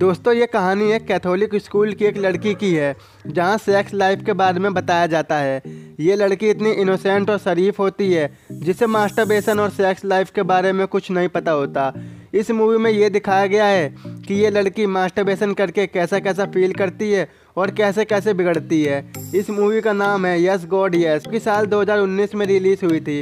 दोस्तों ये कहानी एक कैथोलिक स्कूल की एक लड़की की है जहाँ सेक्स लाइफ के बारे में बताया जाता है ये लड़की इतनी इनोसेंट और शरीफ होती है जिसे मास्टरबेशन और सेक्स लाइफ के बारे में कुछ नहीं पता होता इस मूवी में ये दिखाया गया है कि ये लड़की मास्टरबेशन करके कैसा कैसा फील करती है और कैसे कैसे बिगड़ती है इस मूवी का नाम है यस गॉड यस की साल 2019 में रिलीज़ हुई थी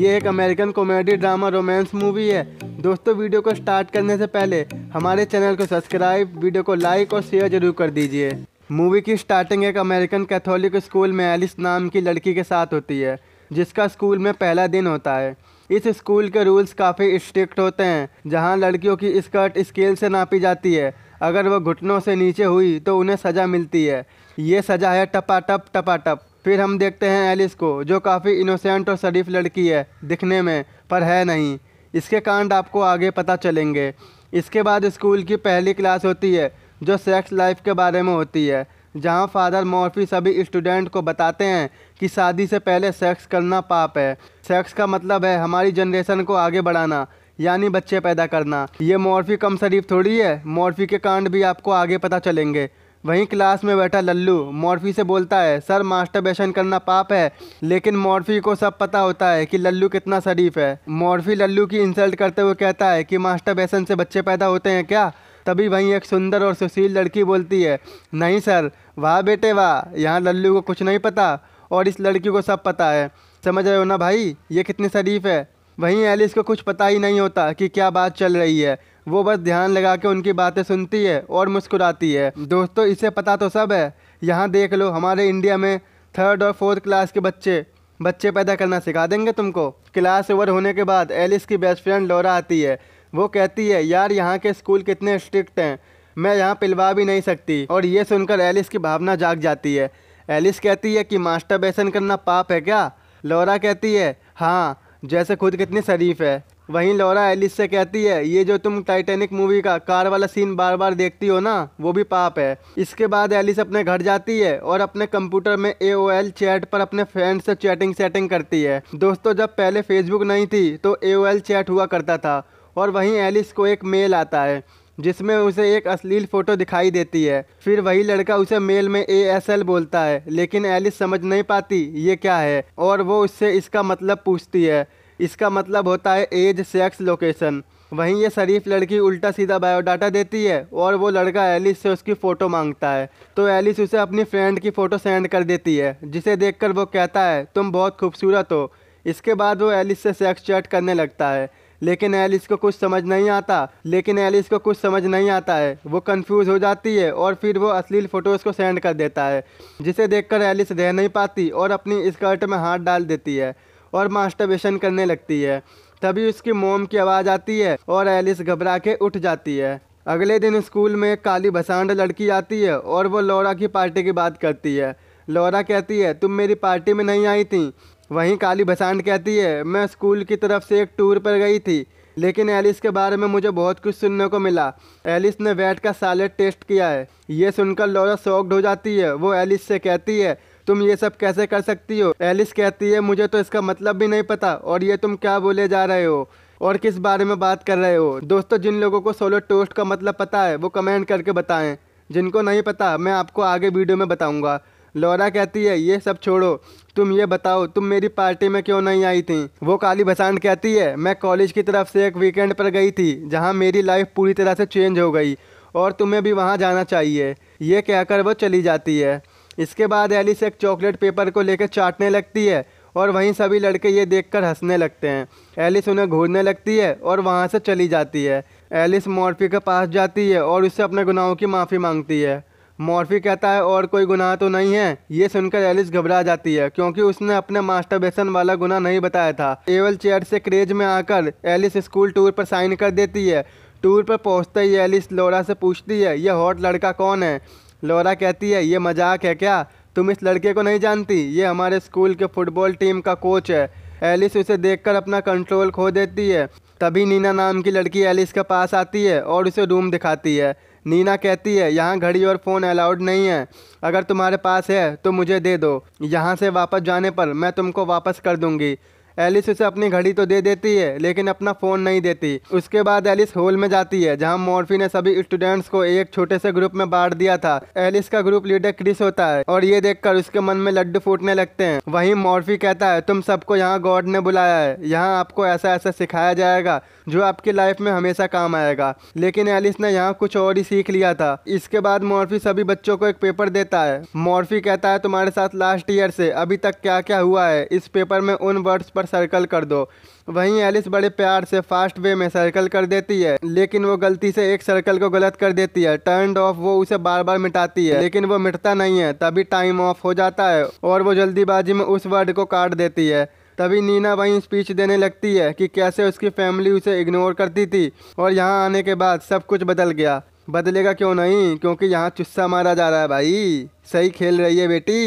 ये एक American comedy drama romance movie है दोस्तों वीडियो को स्टार्ट करने से पहले हमारे चैनल को सब्सक्राइब वीडियो को लाइक और शेयर जरूर कर दीजिए मूवी की स्टार्टिंग एक अमेरिकन कैथोलिक स्कूल में एलिस नाम की लड़की के साथ होती है जिसका स्कूल में पहला दिन होता है इस स्कूल के रूल्स काफ़ी स्ट्रिक्ट होते हैं जहां लड़कियों की स्कर्ट स्केल से नापी जाती है अगर वह घुटनों से नीचे हुई तो उन्हें सज़ा मिलती है ये सज़ा है टपा टप टपा टप फिर हम देखते हैं एलिस को जो काफ़ी इनोसेंट और शरीफ लड़की है दिखने में पर है नहीं इसके कांड आपको आगे पता चलेंगे इसके बाद स्कूल की पहली क्लास होती है जो सेक्स लाइफ के बारे में होती है जहाँ फादर मोरफी सभी स्टूडेंट को बताते हैं कि शादी से पहले सेक्स करना पाप है सेक्स का मतलब है हमारी जनरेशन को आगे बढ़ाना यानी बच्चे पैदा करना ये मोरफी कम शरीफ थोड़ी है मोरफी के कांड भी आपको आगे पता चलेंगे वहीं क्लास में बैठा लल्लू मोरफी से बोलता है सर मास्टरबेशन करना पाप है लेकिन मोरफी को सब पता होता है कि लल्लू कितना शरीफ है मोरफी लल्लू की इंसल्ट करते हुए कहता है कि मास्टरबेशन से बच्चे पैदा होते हैं क्या तभी वहीं एक सुंदर और सुशील लड़की बोलती है नहीं सर वाह बेटे वाह यहाँ लल्लू को कुछ नहीं पता और इस लड़की को सब पता है समझ रहे हो ना भाई ये कितनी शरीफ है वहीं एलिस को कुछ पता ही नहीं होता कि क्या बात चल रही है वो बस ध्यान लगा के उनकी बातें सुनती है और मुस्कुराती है दोस्तों इसे पता तो सब है यहाँ देख लो हमारे इंडिया में थर्ड और फोर्थ क्लास के बच्चे बच्चे पैदा करना सिखा देंगे तुमको क्लास ओवर होने के बाद एलिस की बेस्ट फ्रेंड लोरा आती है वो कहती है यार यहाँ के स्कूल कितने स्ट्रिक्ट हैं मैं यहाँ पिलवा भी नहीं सकती और ये सुनकर एलिस की भावना जाग जाती है एलिस कहती है कि मास्टर करना पाप है क्या लोरा कहती है हाँ जैसे खुद कितनी शरीफ है वहीं लौरा एलिस से कहती है ये जो तुम टाइटैनिक मूवी का कार वाला सीन बार बार देखती हो ना वो भी पाप है इसके बाद एलिस अपने घर जाती है और अपने कंप्यूटर में ए ओ एल चैट पर अपने फ्रेंड से चैटिंग सेटिंग करती है दोस्तों जब पहले फेसबुक नहीं थी तो ए ओ एल चैट हुआ करता था और वहीं एलिस को एक मेल आता है जिसमें उसे एक अश्लील फोटो दिखाई देती है फिर वही लड़का उसे मेल में ए एस एल बोलता है लेकिन एलिस समझ नहीं पाती ये क्या है और वो उससे इसका मतलब पूछती है इसका मतलब होता है एज सेक्स लोकेशन वहीं ये शरीफ लड़की उल्टा सीधा बायोडाटा देती है और वो लड़का एलिस से उसकी फ़ोटो मांगता है तो एलिस उसे अपनी फ्रेंड की फ़ोटो सेंड कर देती है जिसे देखकर वो कहता है तुम बहुत खूबसूरत हो इसके बाद वो एलिस से सेक्स चैट करने लगता है लेकिन एलिस को कुछ समझ नहीं आता लेकिन एलिस को कुछ समझ नहीं आता है वो कंफ्यूज हो जाती है और फिर वो अश्लील फ़ोटोज़ को सेंड कर देता है जिसे देखकर एलिस रह नहीं पाती और अपनी स्कर्ट में हाथ डाल देती है और मास्टरबेशन करने लगती है तभी उसकी मोम की आवाज़ आती है और एलिस घबरा के उठ जाती है अगले दिन स्कूल में एक काली भसांड लड़की आती है और वो लौरा की पार्टी की बात करती है लौरा कहती है तुम मेरी पार्टी में नहीं आई थी वहीं काली भसांड कहती है मैं स्कूल की तरफ से एक टूर पर गई थी लेकिन एलिस के बारे में मुझे बहुत कुछ सुनने को मिला एलिस ने वैट का सैलेड टेस्ट किया है ये सुनकर लौरा शॉक्ड हो जाती है वो एलिस से कहती है तुम ये सब कैसे कर सकती हो एलिस कहती है मुझे तो इसका मतलब भी नहीं पता और ये तुम क्या बोले जा रहे हो और किस बारे में बात कर रहे हो दोस्तों जिन लोगों को सोलो टोस्ट का मतलब पता है वो कमेंट करके बताएं जिनको नहीं पता मैं आपको आगे वीडियो में बताऊंगा लौरा कहती है ये सब छोड़ो तुम ये बताओ तुम मेरी पार्टी में क्यों नहीं आई थी वो काली भसान कहती है मैं कॉलेज की तरफ से एक वीकेंड पर गई थी जहाँ मेरी लाइफ पूरी तरह से चेंज हो गई और तुम्हें भी वहाँ जाना चाहिए ये कहकर वो चली जाती है इसके बाद एलिस एक चॉकलेट पेपर को लेकर चाटने लगती है और वहीं सभी लड़के ये देखकर हंसने लगते हैं एलिस उन्हें घूरने लगती है और वहाँ से चली जाती है एलिस मॉर्फी के पास जाती है और उससे अपने गुनाहों की माफ़ी मांगती है मॉर्फी कहता है और कोई गुनाह तो नहीं है ये सुनकर एलिस घबरा जाती है क्योंकि उसने अपने मास्टर बेसन वाला गुनाह नहीं बताया था एवल चेयर से क्रेज में आकर एलिस स्कूल टूर पर साइन कर देती है टूर पर पहुंचते ही एलिस लोरा से पूछती है यह हॉट लड़का कौन है लोरा कहती है ये मजाक है क्या तुम इस लड़के को नहीं जानती ये हमारे स्कूल के फुटबॉल टीम का कोच है एलिस उसे देखकर अपना कंट्रोल खो देती है तभी नीना नाम की लड़की एलिस के पास आती है और उसे रूम दिखाती है नीना कहती है यहाँ घड़ी और फ़ोन अलाउड नहीं है अगर तुम्हारे पास है तो मुझे दे दो यहाँ से वापस जाने पर मैं तुमको वापस कर दूँगी एलिस उसे अपनी घड़ी तो दे देती है लेकिन अपना फ़ोन नहीं देती उसके बाद एलिस हॉल में जाती है जहाँ मॉर्फी ने सभी स्टूडेंट्स को एक छोटे से ग्रुप में बांट दिया था एलिस का ग्रुप लीडर क्रिस होता है और ये देखकर उसके मन में लड्डू फूटने लगते हैं वहीं मॉर्फी कहता है तुम सबको यहाँ गॉड ने बुलाया है यहाँ आपको ऐसा ऐसा सिखाया जाएगा जो आपकी लाइफ में हमेशा काम आएगा लेकिन एलिस ने यहाँ कुछ और ही सीख लिया था इसके बाद मॉर्फी सभी बच्चों को एक पेपर देता है मॉर्फी कहता है तुम्हारे साथ लास्ट ईयर से अभी तक क्या क्या हुआ है इस पेपर में उन वर्ड्स पर सर्कल कर दो वहीं एलिस बड़े प्यार से फास्ट वे में सर्कल कर देती है लेकिन वो गलती से एक सर्कल को गलत कर देती है टर्न ऑफ वो उसे बार बार मिटाती है लेकिन वो मिटता नहीं है तभी टाइम ऑफ हो जाता है और वो जल्दीबाजी में उस वर्ड को काट देती है तभी नीना वहीं स्पीच देने लगती है कि कैसे उसकी फैमिली उसे इग्नोर करती थी और यहाँ आने के बाद सब कुछ बदल गया बदलेगा क्यों नहीं क्योंकि यहाँ चुस्सा मारा जा रहा है भाई सही खेल रही है बेटी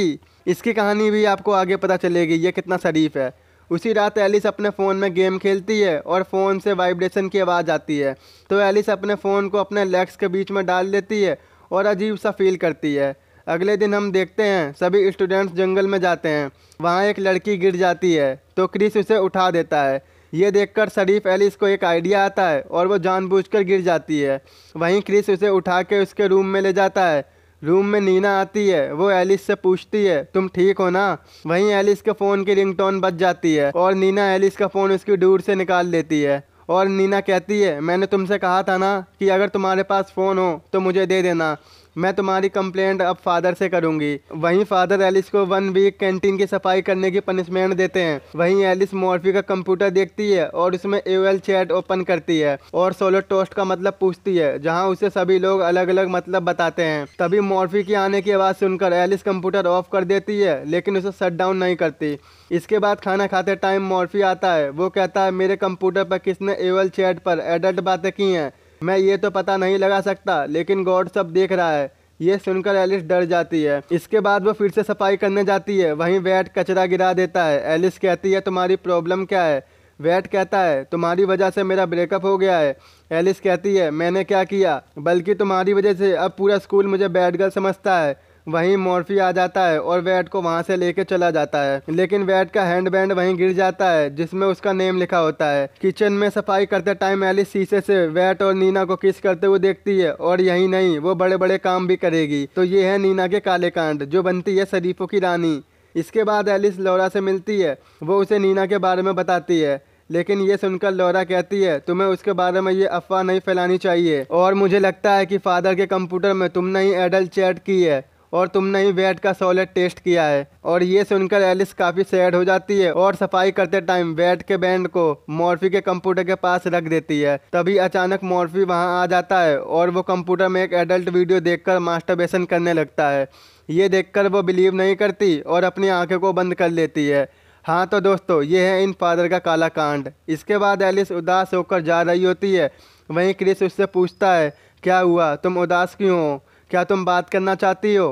इसकी कहानी भी आपको आगे पता चलेगी ये कितना शरीफ है उसी रात एलिस अपने फ़ोन में गेम खेलती है और फ़ोन से वाइब्रेशन की आवाज़ आती है तो एलिस अपने फ़ोन को अपने लेग्स के बीच में डाल देती है और अजीब सा फील करती है अगले दिन हम देखते हैं सभी स्टूडेंट्स जंगल में जाते हैं वहाँ एक लड़की गिर जाती है तो क्रिस उसे उठा देता है ये देखकर शरीफ एलिस को एक आइडिया आता है और वो जानबूझकर गिर जाती है वहीं क्रिस उसे उठा के उसके रूम में ले जाता है रूम में नीना आती है वो एलिस से पूछती है तुम ठीक हो ना वहीं एलिस के फ़ोन की रिंगटोन बज जाती है और नीना एलिस का फ़ोन उसकी दूर से निकाल देती है और नीना कहती है मैंने तुमसे कहा था ना कि अगर तुम्हारे पास फ़ोन हो तो मुझे दे देना मैं तुम्हारी कंप्लेंट अब फादर से करूँगी वहीं फादर एलिस को वन वीक कैंटीन की सफाई करने की पनिशमेंट देते हैं वहीं एलिस मॉर्फी का कंप्यूटर देखती है और उसमें ए चैट ओपन करती है और सोलो टोस्ट का मतलब पूछती है जहाँ उसे सभी लोग अलग अलग मतलब बताते हैं तभी मॉर्फी की आने की आवाज़ सुनकर एलिस कंप्यूटर ऑफ कर देती है लेकिन उसे शट डाउन नहीं करती इसके बाद खाना खाते टाइम मॉर्फी आता है वो कहता है मेरे कंप्यूटर पर किसने एवल चैट पर एडल्ट बातें की हैं मैं ये तो पता नहीं लगा सकता लेकिन गॉड सब देख रहा है ये सुनकर एलिस डर जाती है इसके बाद वो फिर से सफाई करने जाती है वहीं वैट कचरा गिरा देता है एलिस कहती है तुम्हारी प्रॉब्लम क्या है वैट कहता है तुम्हारी वजह से मेरा ब्रेकअप हो गया है एलिस कहती है मैंने क्या किया बल्कि तुम्हारी वजह से अब पूरा स्कूल मुझे बैड गर्ल समझता है वहीं मॉर्फी आ जाता है और वैट को वहाँ से लेके चला जाता है लेकिन वैट का हैंड बैंड वहीं गिर जाता है जिसमें उसका नेम लिखा होता है किचन में सफाई करते टाइम एलिस शीशे से वैट और नीना को किस करते हुए देखती है और यही नहीं वो बड़े बड़े काम भी करेगी तो ये है नीना के काले कांड जो बनती है शरीफों की रानी इसके बाद एलिस लौरा से मिलती है वो उसे नीना के बारे में बताती है लेकिन ये सुनकर लौरा कहती है तुम्हें उसके बारे में ये अफवाह नहीं फैलानी चाहिए और मुझे लगता है कि फादर के कंप्यूटर में तुमने ही एडल्ट चैट की है और तुमने ही बैट का सॉलिड टेस्ट किया है और ये सुनकर एलिस काफ़ी सैड हो जाती है और सफाई करते टाइम बैट के बैंड को मॉर्फी के कंप्यूटर के पास रख देती है तभी अचानक मॉर्फी वहाँ आ जाता है और वो कंप्यूटर में एक एडल्ट वीडियो देख कर करने लगता है ये देखकर वो बिलीव नहीं करती और अपनी आंखें को बंद कर लेती है हाँ तो दोस्तों ये है इन फादर का काला कांड इसके बाद एलिस उदास होकर जा रही होती है वहीं क्रिस उससे पूछता है क्या हुआ तुम उदास क्यों हो क्या तुम बात करना चाहती हो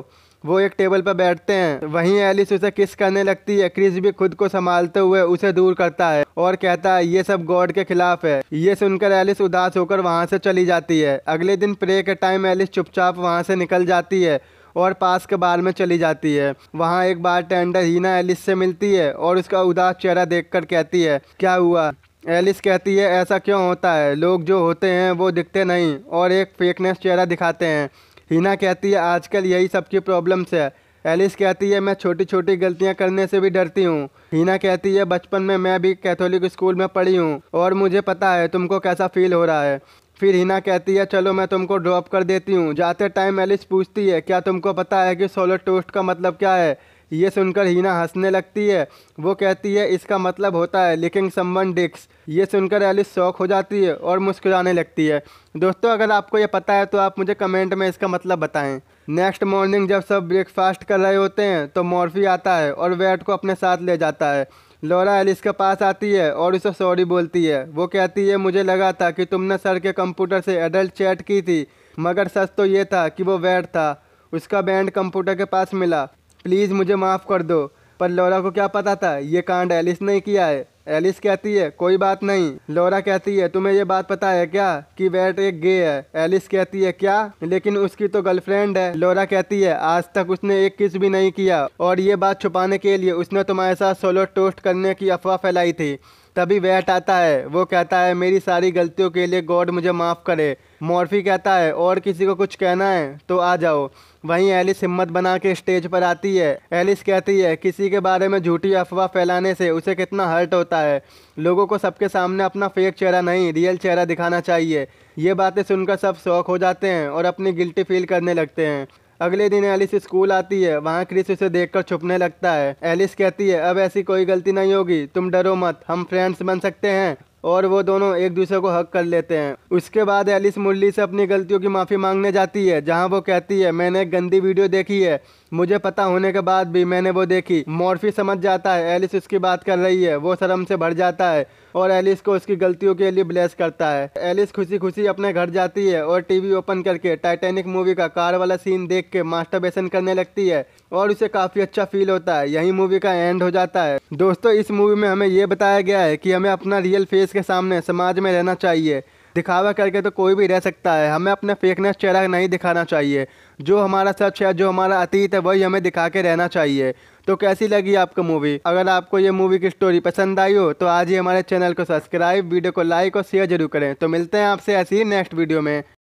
वो एक टेबल पर बैठते हैं वहीं एलिस उसे किस करने लगती है क्रिस भी खुद को संभालते हुए उसे दूर करता है और कहता है ये सब गॉड के खिलाफ है ये सुनकर एलिस उदास होकर वहाँ से चली जाती है अगले दिन प्रे के टाइम एलिस चुपचाप वहाँ से निकल जाती है और पास के बार में चली जाती है वहाँ एक बार टेंडर हीना एलिस से मिलती है और उसका उदास चेहरा देख कहती है क्या हुआ एलिस कहती है ऐसा क्यों होता है लोग जो होते हैं वो दिखते नहीं और एक फेकनेस चेहरा दिखाते हैं हिना कहती है आजकल यही सबकी प्रॉब्लम्स है एलिस कहती है मैं छोटी छोटी गलतियां करने से भी डरती हूँ हीना कहती है बचपन में मैं भी कैथोलिक स्कूल में पढ़ी हूँ और मुझे पता है तुमको कैसा फील हो रहा है फिर हिना कहती है चलो मैं तुमको ड्रॉप कर देती हूँ जाते टाइम एलिस पूछती है क्या तुमको पता है कि सोलर टोस्ट का मतलब क्या है ये सुनकर हीना हंसने लगती है वो कहती है इसका मतलब होता है लिकिंग समवन डिक्स ये सुनकर एलिस शौक हो जाती है और मुस्कुराने लगती है दोस्तों अगर आपको ये पता है तो आप मुझे कमेंट में इसका मतलब बताएं नेक्स्ट मॉर्निंग जब सब ब्रेकफास्ट कर रहे होते हैं तो मॉर्फी आता है और वैट को अपने साथ ले जाता है लोरा एलिस के पास आती है और उसे सॉरी बोलती है वो कहती है मुझे लगा था कि तुमने सर के कंप्यूटर से एडल्ट चैट की थी मगर सच तो ये था कि वो वैट था उसका बैंड कंप्यूटर के पास मिला प्लीज़ मुझे माफ़ कर दो पर लोरा को क्या पता था ये कांड एलिस ने किया है एलिस कहती है कोई बात नहीं लोरा कहती है तुम्हें ये बात पता है क्या कि वेट एक गे है एलिस कहती है क्या लेकिन उसकी तो गर्लफ्रेंड है लोरा कहती है आज तक उसने एक किस भी नहीं किया और ये बात छुपाने के लिए उसने तुम्हारे साथ सोलो टोस्ट करने की अफवाह फैलाई थी तभी वैट आता है वो कहता है मेरी सारी गलतियों के लिए गॉड मुझे माफ़ करे मॉर्फी कहता है और किसी को कुछ कहना है तो आ जाओ वहीं एलिस हिम्मत बना के स्टेज पर आती है एलिस कहती है किसी के बारे में झूठी अफवाह फैलाने से उसे कितना हर्ट होता है लोगों को सबके सामने अपना फेक चेहरा नहीं रियल चेहरा दिखाना चाहिए ये बातें सुनकर सब शौक हो जाते हैं और अपनी गिल्टी फील करने लगते हैं अगले दिन एलिस स्कूल आती है वहाँ क्रिस उसे देखकर छुपने लगता है एलिस कहती है अब ऐसी कोई गलती नहीं होगी तुम डरो मत हम फ्रेंड्स बन सकते हैं और वो दोनों एक दूसरे को हक कर लेते हैं उसके बाद एलिस मुरली से अपनी गलतियों की माफ़ी मांगने जाती है जहाँ वो कहती है मैंने एक गंदी वीडियो देखी है मुझे पता होने के बाद भी मैंने वो देखी मॉर्फी समझ जाता है एलिस उसकी बात कर रही है वो शर्म से भर जाता है और एलिस को उसकी गलतियों के लिए ब्लेस करता है एलिस खुशी खुशी अपने घर जाती है और टीवी ओपन करके टाइटैनिक मूवी का कार वाला सीन देख के मास्टरबेशन करने लगती है और उसे काफ़ी अच्छा फील होता है यही मूवी का एंड हो जाता है दोस्तों इस मूवी में हमें यह बताया गया है कि हमें अपना रियल फेस के सामने समाज में रहना चाहिए दिखावा करके तो कोई भी रह सकता है हमें अपना फेकनेस चेहरा नहीं दिखाना चाहिए जो हमारा सच है जो हमारा अतीत है वही हमें दिखा के रहना चाहिए तो कैसी लगी आपको मूवी अगर आपको ये मूवी की स्टोरी पसंद आई हो तो आज ही हमारे चैनल को सब्सक्राइब वीडियो को लाइक और शेयर जरूर करें तो मिलते हैं आपसे ऐसी नेक्स्ट वीडियो में